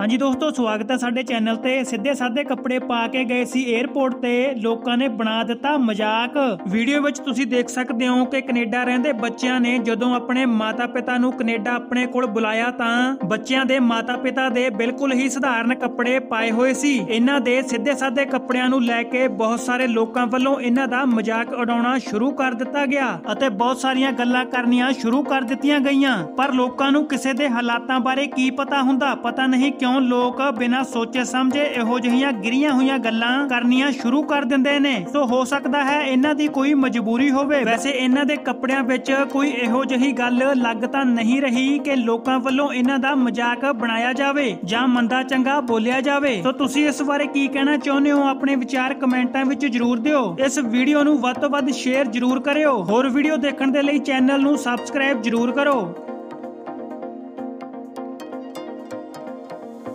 ਹਾਂਜੀ ਦੋਸਤੋ ਸਵਾਗਤ ਹੈ ਸਾਡੇ ਚੈਨਲ ਤੇ ਸਿੱਧੇ ਸਾਦੇ ਕੱਪੜੇ ਪਾ ਕੇ ਗਏ ਸੀ 에어ਪੋਰਟ ਤੇ ਲੋਕਾਂ ਨੇ ਬਣਾ ਦਿੱਤਾ ਮਜ਼ਾਕ ਵੀਡੀਓ ਵਿੱਚ ਤੁਸੀਂ ਦੇਖ ਸਕਦੇ ਹੋ ਕਿ ਕੈਨੇਡਾ ਰਹਿੰਦੇ ਬੱਚਿਆਂ ਨੇ ਜਦੋਂ ਆਪਣੇ ਮਾਤਾ-ਪਿਤਾ ਨੂੰ ਕੈਨੇਡਾ ਆਪਣੇ ਕੋਲ ਬੁਲਾਇਆ ਤਾਂ ਬੱਚਿਆਂ ਦੇ ਮਾਤਾ-ਪਿਤਾ ਦੇ ਬਿਲਕੁਲ ਹੀ ਸਧਾਰਨ ਕੱਪੜੇ ਪਾਏ ਹੋਏ ਸੀ ਇਹਨਾਂ ਦੇ ਸਿੱਧੇ ਸਾਦੇ ਕੱਪੜਿਆਂ ਨੂੰ ਲੈ ਕੇ ਬਹੁਤ ਸਾਰੇ ਲੋਕਾਂ ਵੱਲੋਂ ਇਹਨਾਂ ਦਾ ਮਜ਼ਾਕ ਉਡਾਉਣਾ ਸ਼ੁਰੂ ਕਰ ਦਿੱਤਾ ਗਿਆ ਅਤੇ ਬਹੁਤ ਸਾਰੀਆਂ ਗੱਲਾਂ ਕਰਨੀਆਂ ਸ਼ੁਰੂ ਕਰ ਦਿੱਤੀਆਂ ਗਈਆਂ ਪਰ ਲੋਕਾਂ ਨੂੰ ਕਿਸੇ ਦੇ ਹਾਲਾਤਾਂ ਬਾਰੇ ਕੀ ਪਤਾ ਹੁੰਦਾ ਪਤਾ ਨਹੀਂ ਕਿਉਂ ਲੋਕ ਬਿਨਾ ਸੋਚੇ ਸਮਝੇ ਇਹੋ ਜਿਹੀਆਂ ਗਿਰੀਆਂ ਹੋਈਆਂ ਗੱਲਾਂ ਕਰਨੀਆਂ ਸ਼ੁਰੂ ਕਰ ਦਿੰਦੇ ਨੇ ਸੋ ਹੋ ਸਕਦਾ ਹੈ ਇਹਨਾਂ ਦੀ ਕੋਈ ਮਜਬੂਰੀ ਹੋਵੇ ਵੈਸੇ ਇਹਨਾਂ ਦੇ ਕੱਪੜਿਆਂ ਵਿੱਚ ਕੋਈ ਇਹੋ ਜਿਹੀ ਗੱਲ ਲੱਗ ਤਾਂ ਨਹੀਂ ਰਹੀ ਕਿ ਲੋਕਾਂ ਵੱਲੋਂ ਇਹਨਾਂ ਦਾ ਮਜ਼ਾਕ ਬਣਾਇਆ ਜਾਵੇ ਜਾਂ ਮੰਦਾ ਚੰਗਾ ਬੋਲਿਆ ਜਾਵੇ ਸੋ ਤੁਸੀਂ ਇਸ ਬਾਰੇ ਕੀ ਕਹਿਣਾ ਚਾਹੁੰਦੇ ਹੋ ਆਪਣੇ ਵਿਚਾਰ ਕਮੈਂਟਾਂ ਵਿੱਚ ਜਰੂਰ ਦਿਓ ਇਸ ਵੀਡੀਓ ਨੂੰ ਵੱਧ ਤੋਂ ਵੱਧ ਸ਼ੇਅਰ ਜਰੂਰ ਕਰਿਓ ਹੋਰ ਵੀਡੀਓ ਦੇਖਣ ਦੇ ਲਈ ਚੈਨਲ ਨੂੰ ਸਬਸਕ੍ਰਾਈਬ ਜਰੂਰ ਕਰੋ